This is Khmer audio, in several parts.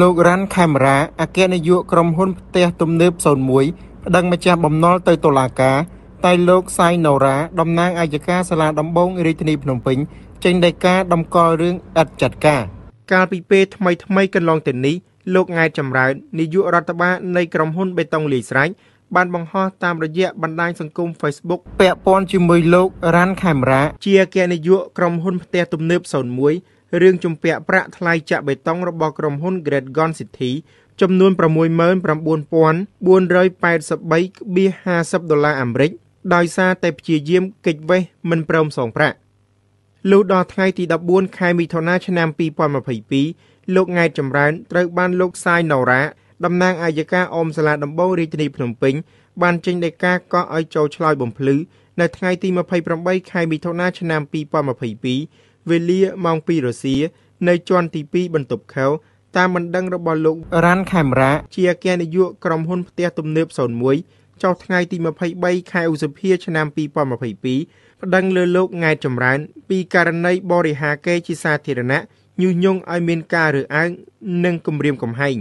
លោករ៉ាន់ខេមរាអគ្គនាយក ក្រុមហ៊ុនផ្ទះទំនើប01ប្តឹងម្ចាស់បំណុលទៅតុលាការតែលោកសៃណូរ៉ាតំណាងអាយកាសាលាដំបងរាជធានីភ្នំពេញ ចេញដីកាតម្កល់រឿងអត់ចាត់ការ កាលពីពេលថ្មីថ្មីកន្លងទៅនេះលោកង៉ែតចម្រើននាយករដ្ឋបាលនៃក្រុមហ៊ុនបេតុងលាយស្រេចបានបង្ហោះតាមរយៈបណ្ដាញសង្គម Facebook ពាក់ព័ន្ធជាមួយលោករ៉ាន់ខេមរាជាអគ្គនាយកក្រុមហ៊ុនផ្ទះទំនើប01រឿងជំពាក់ប្រាក់ថ្លៃចាក់បេតុងរបស់ក្រុមហ៊ុន Great Gun City ចំនួន69,483.50ដុល្លារអាមេរិកដោយសារតែព្យាយាមគេចវេះមិនព្រមសងប្រាក់លុះដល់ថ្ងៃទី14ខែមិថុនាឆ្នាំ2022លោកង៉ែតចម្រើនត្រូវបានលោក សាយណូរ៉ាតំណាងអัยការអមសាលាដំបងរាជធានីភ្នំពេញបានចេញដីកាកោះឲ្យចូលឆ្លើយបំភ្លឺនៅថ្ងៃទី28ខែមិថុនាឆ្នាំ2022វេលាម៉ោង2រសៀលនៅជាន់ទី2បន្ទប់ខៅតាមបណ្ដឹងរបស់លោករ៉ាន់ខេមរ៉ាជាអគ្គនាយកក្រុមហ៊ុន ផ្ទះទំនើប01ចុះថ្ងៃទី23ខែឧសភា ឆ្នាំ2022ប្តឹង លើលោកង៉ែតចម្រើន ពីករណីបរិហាកេរជាសាធារណៈញុះញង់ឲ្យមានការរើសអើងនិងគំរាមកំហែង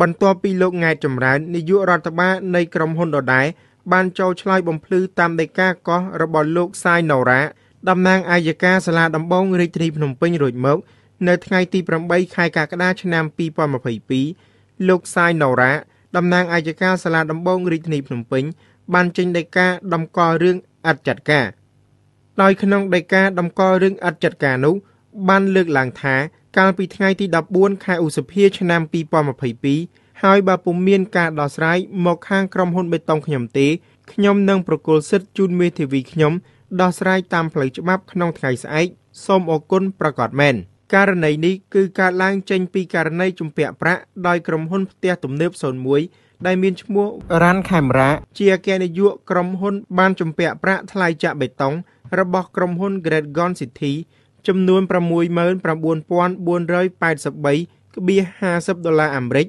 បន្ទាប់ពីលោកង៉ែតចម្រើននាយករដ្ឋបាលនៃក្រុមហ៊ុនដដែលបានចូលឆ្លើយបំភ្លឺតាមដីកាកោះរបស់លោកសាយណូរ៉ាតំណាងអាយកាសាលាដំបងរាជធានីភ្នំពេញរួចមក នៅថ្ងៃទី8ខែកក្កដាឆ្នាំ2022លោកសាយណូរ៉ាតំណាងអាយកាសាលាដំបងរាជធានីភ្នំពេញបានចេញដីកាដំកល់រឿងអត្តចតការដោយក្នុងដីកាដំកល់រឿងអត្តចតការនោះ បានលើកឡើងថាកាលពីថ្ងៃទី14ខែឧសភា ឆ្នាំ2022ហើយបើពុំមានការដោះស្រាយមកខាងក្រុមហ៊ុនបេតុងខ្ញុំទេខ្ញុំនឹងប្រគល់សិទ្ធជូនមេធាវីខ្ញុំដោះស្រាយតាមផ្លូវច្បាប់ក្នុងថ្ងៃស្អែកសូមអរគុណប្រកាសមែនករណីនេះគឺកើតឡើងចេញពីករណីជំពាក់ប្រាក់ដោយក្រុមហ៊ុនផ្ទះទំនើប01ដែលមានឈ្មោះរ៉ាន់ខេមរ៉ាជាអគ្គនាយកក្រុមហ៊ុនបានជំពាក់ប្រាក់ថ្លៃចាក់បេតុងរបស់ក្រុមហ៊ុន Great Gun City ចំនួន69483.50ដុល្លារអាមេរិក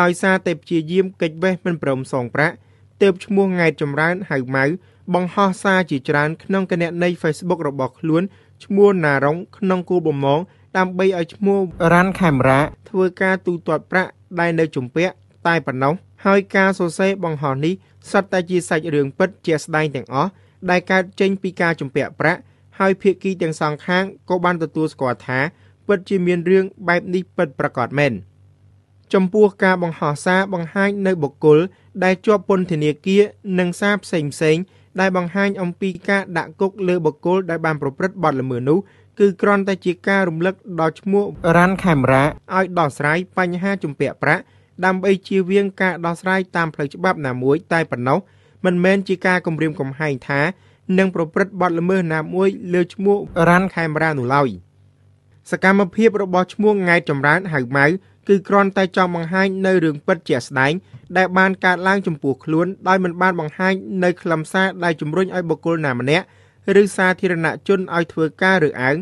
ដោយសារតែព្យាយាមកិច្ចវេះមិនព្រមសងប្រាក់ទើបឈ្មោះង៉ែតចម្រើនហៅម៉ៅបង្ហោះសារជាច្រើនក្នុងគណនី Facebook របស់ខ្លួនឈ្មោះណារុងក្នុងគោលបំណងដើម្បីឲ្យឈ្មោះរ៉ាន់ខេមរ៉ាធ្វើការទូទាត់ប្រាក់ដែលនៅជំពាក់តែប៉ុណ្ណោះហើយការសរសេរបង្ហោះនេះសុទ្ធតែជាសាច់រឿងពិតជាស្ដែងទាំងអស់ដែលកើតចេញពីការជំពាក់ប្រាក់ហើយភាគីទាំងសងខាងក៏បានទទួលស្គាល់ថា ពិតជាមានរឿងបែបនេះពិតប្រាកដមែន។ចំពោះការបង្ហោះសារបង្ហាញនៅបុគ្គលដែលជាប់ពន្ធនាគារនិងសារផ្សេងផ្សេងដែលបង្ហាញអំពីការដាក់គុកលើបុគ្គលដែលបានប្រព្រឹត្តបទល្មើសនោះគឺគ្រាន់តែជាការរំលឹកដល់ឈ្មោះរ៉ាន់ខេមរ៉ាឲ្យដោះស្រាយបញ្ហាជំពាក់ប្រាក់ដើម្បីជៀសវាងការដោះស្រាយតាមផ្លូវច្បាប់ណាមួយតែប៉ុណ្ណោះមិនមែនជាការគំរាមកំហែងថានឹងប្រព្រឹត្តបទល្មើសណាមួយលើឈ្មោះរ៉ាន់ខេមរ៉ានោះឡើយសកម្មភាពរបស់ឈ្មោះង៉ែតចម្រើនហៅម៉ៅគឺគ្រាន់តែចង់បង្ហាញនៅរឿងពិតជាក់ស្ដែង ដែលបានកើតឡើងចំពោះខ្លួនដោយមិនបានបង្ហាញនៅខ្លឹមសារដែលជំរុញឲ្យបុគ្គលណាម្នាក់ឬសាធារណជនឲ្យធ្វើការរើសអើង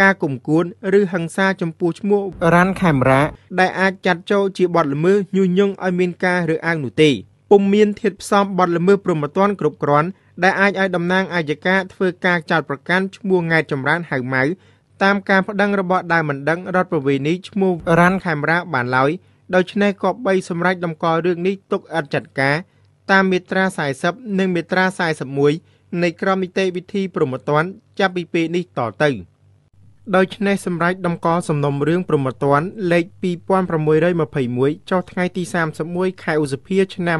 ការគំគួន ឬហិង្សាចំពោះឈ្មោះរ៉ាន់ខេមរ៉ាដែលអាចចាត់ចូលជាបទល្មើសញុះញង់ឲ្យមានការរើសអើងនោះទេពុំមានធាតផ្សំបទល្មើសប្រមត្តនគ្រប់គ្រាន់ដែលអាចឲ្យតំណាងអាយកាធ្វើការចោទប្រកាន់ឈ្មោះង៉ែតចម្រើនហៅម៉ៅតាមការប្តឹងរបស់ដើមមិនដឹងរដ្ឋប្រវេនីឈ្មោះរ៉ាន់ខេមរ៉ាបានឡើយដូច្នេះក៏បីសម្រាប់តម្កល់រឿងនេះទុកអត់ចាត់ការ តាមមាត្រា40និងមាត្រា41នៃក្រមនីតិវិធីប្រមត្តនចាប់ពីពេលនេះតទៅដូច្នេះសម្រាប់តម្កល់សំណុំរឿងប្រមត្តនលេខ2621ចុះថ្ងៃទី31ខែឧសភាឆ្នាំ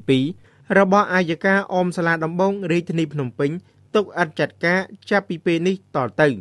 2022របស់អាយកាអមសាលាដំបងរាជធានីភ្នំពេញ ទុកអត់ចាត់ការចាប់ពីពេលនេះតទៅ។